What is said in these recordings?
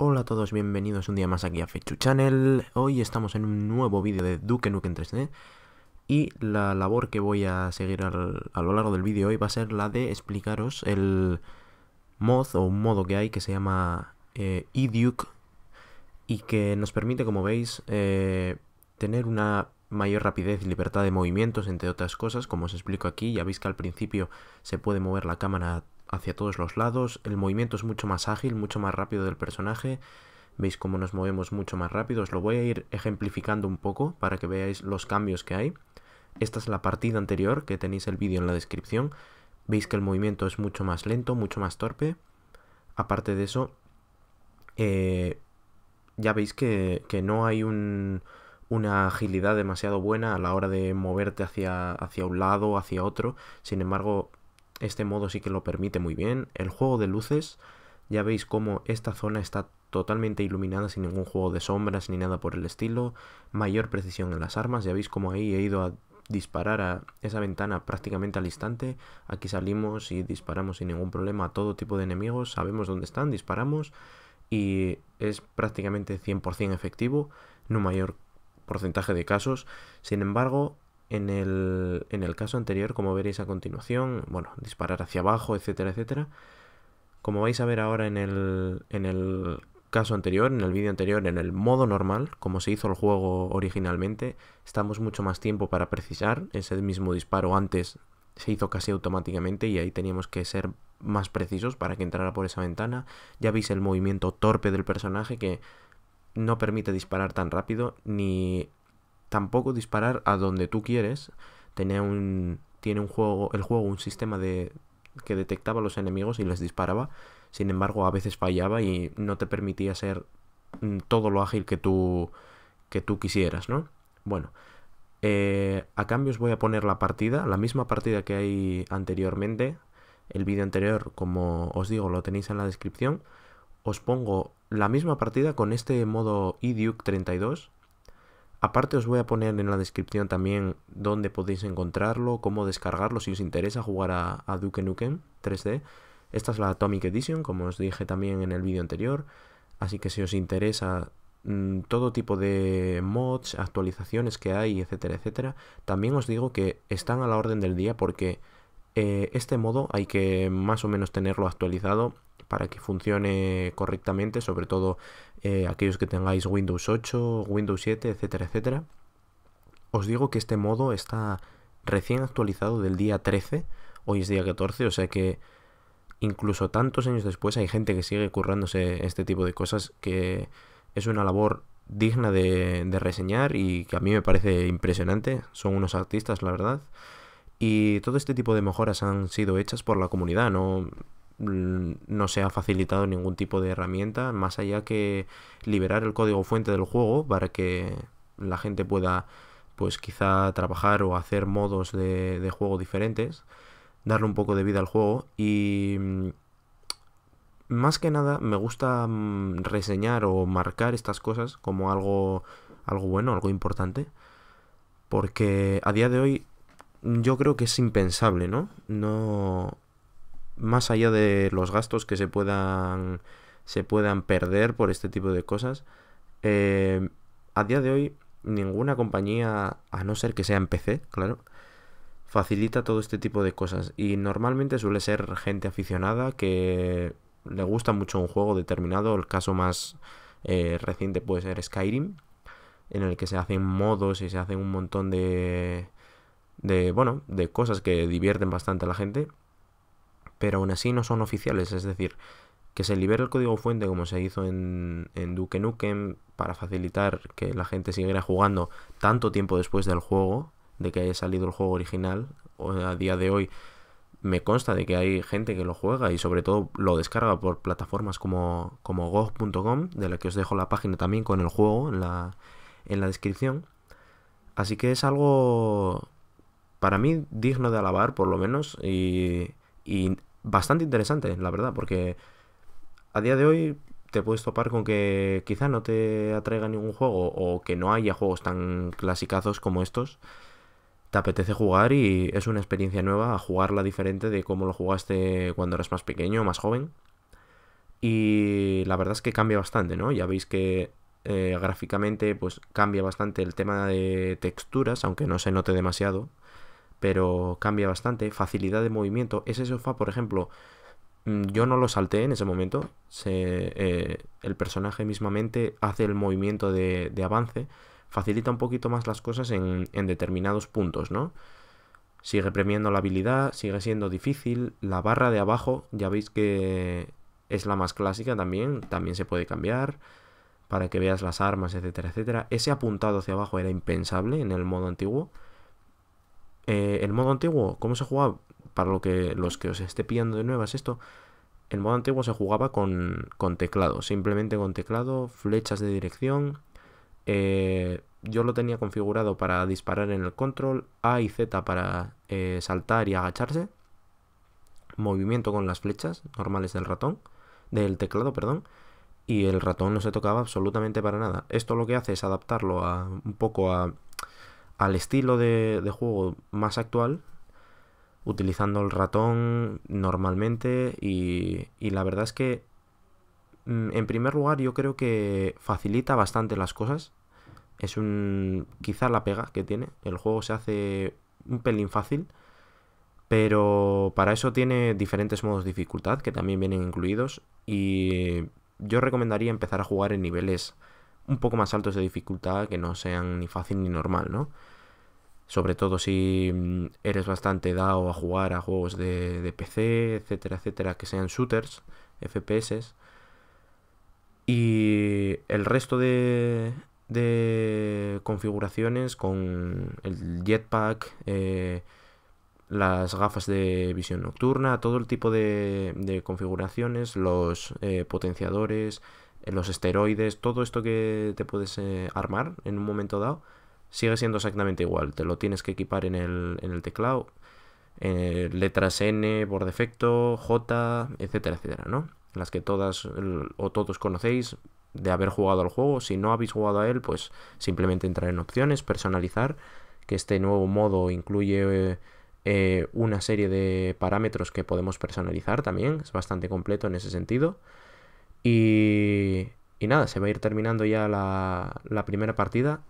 Hola a todos, bienvenidos un día más aquí a Fechu Channel. Hoy estamos en un nuevo vídeo de Duke Nukem 3D y la labor que voy a seguir a lo largo del vídeo hoy va a ser la de explicaros el mod o un modo que hay que se llama eh, eDuke y que nos permite, como veis, eh, tener una mayor rapidez y libertad de movimientos, entre otras cosas, como os explico aquí. Ya veis que al principio se puede mover la cámara hacia todos los lados, el movimiento es mucho más ágil, mucho más rápido del personaje, veis cómo nos movemos mucho más rápido, os lo voy a ir ejemplificando un poco para que veáis los cambios que hay. Esta es la partida anterior, que tenéis el vídeo en la descripción, veis que el movimiento es mucho más lento, mucho más torpe, aparte de eso, eh, ya veis que, que no hay una agilidad demasiado buena a la hora de moverte hacia, hacia un lado, hacia otro. Sin embargo, este modo sí que lo permite muy bien. El juego de luces, ya veis cómo esta zona está totalmente iluminada sin ningún juego de sombras ni nada por el estilo. Mayor precisión en las armas, ya veis cómo ahí he ido a disparar a esa ventana prácticamente al instante. Aquí salimos y disparamos sin ningún problema a todo tipo de enemigos. Sabemos dónde están, disparamos y es prácticamente 100% efectivo en un mayor porcentaje de casos. Sin embargo, en el, caso anterior, como veréis a continuación, bueno, disparar hacia abajo, etcétera, etcétera. Como vais a ver ahora en el, en el caso anterior, en el vídeo anterior, en el modo normal, como se hizo el juego originalmente, estamos mucho más tiempo para precisar. Ese mismo disparo antes se hizo casi automáticamente y ahí teníamos que ser más precisos para que entrara por esa ventana. Ya veis el movimiento torpe del personaje que no permite disparar tan rápido ni tampoco disparar a donde tú quieres. Tenía un, tiene un juego, el juego un sistema de que detectaba los enemigos y les disparaba. Sin embargo, a veces fallaba y no te permitía ser mm, todo lo ágil que tú, que tú quisieras, ¿no? Bueno, eh, a cambio os voy a poner la partida, la misma partida que hay anteriormente. El vídeo anterior, como os digo, lo tenéis en la descripción. Os pongo la misma partida con este modo iDuke32 Aparte os voy a poner en la descripción también dónde podéis encontrarlo, cómo descargarlo si os interesa jugar a, Duke Nukem 3D. Esta es la Atomic Edition, como os dije también en el vídeo anterior, así que si os interesa mm, todo tipo de mods, actualizaciones que hay, etcétera, etcétera, también os digo que están a la orden del día porque eh, este modo hay que más o menos tenerlo actualizado para que funcione correctamente, sobre todo eh, aquellos que tengáis Windows 8, Windows 7, etcétera, etcétera. Os digo que este modo está recién actualizado del día 13, hoy es día 14, o sea que incluso tantos años después hay gente que sigue currándose este tipo de cosas que es una labor digna de, de, reseñar y que a mí me parece impresionante. Son unos artistas, la verdad. Y todo este tipo de mejoras han sido hechas por la comunidad, no, Mm, no se ha facilitado ningún tipo de herramienta más allá que liberar el código fuente del juego para que la gente pueda pues quizá trabajar o hacer modos de, juego diferentes, darle un poco de vida al juego y mm, más que nada me gusta mm, reseñar o marcar estas cosas como algo, algo bueno, algo importante, porque a día de hoy yo creo que es impensable, ¿no? No más allá de los gastos que se puedan, se puedan perder por este tipo de cosas, eh, a día de hoy ninguna compañía, a no ser que sea en PC, claro, facilita todo este tipo de cosas. Y normalmente suele ser gente aficionada que le gusta mucho un juego determinado. El caso más eh, reciente puede ser Skyrim, en el que se hacen modos y se hacen un montón de, de, bueno, de cosas que divierten bastante a la gente pero aún así no son oficiales, es decir, que se libere el código fuente como se hizo en, en Duke Nukem para facilitar que la gente siguiera jugando tanto tiempo después del juego, de que haya salido el juego original, o a día de hoy me consta de que hay gente que lo juega y sobre todo lo descarga por plataformas como, como gog.com, de la que os dejo la página también con el juego en la, en la descripción. Así que es algo para mí digno de alabar por lo menos y, y bastante interesante, la verdad, porque a día de hoy te puedes topar con que quizá no te atraiga ningún juego o que no haya juegos tan clasicazos como estos. Te apetece jugar y es una experiencia nueva jugarla diferente de cómo lo jugaste cuando eras más pequeño, más joven. Y la verdad es que cambia bastante, ¿no? Ya veis que eh, gráficamente pues cambia bastante el tema de texturas, aunque no se note demasiado pero cambia bastante. Facilidad de movimiento. Ese sofá, por ejemplo, mm, yo no lo salté en ese momento. Eh, el personaje mismamente hace el movimiento de, avance. Facilita un poquito más las cosas en, en determinados puntos, ¿no? Sigue premiando la habilidad, sigue siendo difícil. La barra de abajo, ya veis que es la más clásica también. También se puede cambiar para que veas las armas, etcétera, etcétera. Ese apuntado hacia abajo era impensable en el modo antiguo. Eh, el modo antiguo, ¿cómo se jugaba? Para lo que, los que os esté pillando de nuevas esto, el modo antiguo se jugaba con, con teclado, simplemente con teclado, flechas de dirección. Eh, yo lo tenía configurado para disparar en el control, A y Z para eh, saltar y agacharse, movimiento con las flechas normales del ratón, del teclado, perdón, y el ratón no se tocaba absolutamente para nada. Esto lo que hace es adaptarlo a, un poco a al estilo de, juego más actual, utilizando el ratón normalmente y, la verdad es que mm, en primer lugar yo creo que facilita bastante las cosas. Es un quizá la pega que tiene. El juego se hace un pelín fácil, pero para eso tiene diferentes modos de dificultad que también vienen incluidos y yo recomendaría empezar a jugar en niveles un poco más altos de dificultad que no sean ni fácil ni normal, ¿no? Sobre todo si mm, eres bastante dado a jugar a juegos de, PC, etcétera, etcétera, que sean shooters, FPS. Y el resto de, de configuraciones con el jetpack, eh, las gafas de visión nocturna, todo el tipo de, configuraciones, los eh, potenciadores, eh, los esteroides, todo esto que te puedes eh, armar en un momento dado, sigue siendo exactamente igual. Te lo tienes que equipar en el, teclado, letras N por defecto, J, etcétera, etcétera, ¿no? Las que todas o todos conocéis de haber jugado al juego. Si no habéis jugado a él, pues simplemente entrar en opciones, personalizar, que este nuevo modo incluye eh, una serie de parámetros que podemos personalizar también, es bastante completo en ese sentido. Y, nada, se va a ir terminando ya la, primera partida.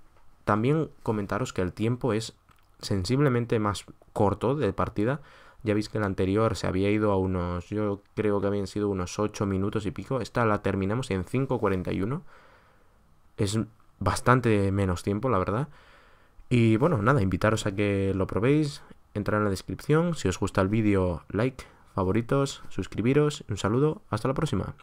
También comentaros que el tiempo es sensiblemente más corto de partida. Ya veis que el anterior se había ido a unos, yo creo que habían sido unos 8 minutos y pico. Esta la terminamos en 5.41. Es bastante menos tiempo, la verdad. Y bueno, nada, invitaros a que lo probéis, entrar en la descripción. Si os gusta el vídeo, like, favoritos, suscribiros. Un saludo, hasta la próxima.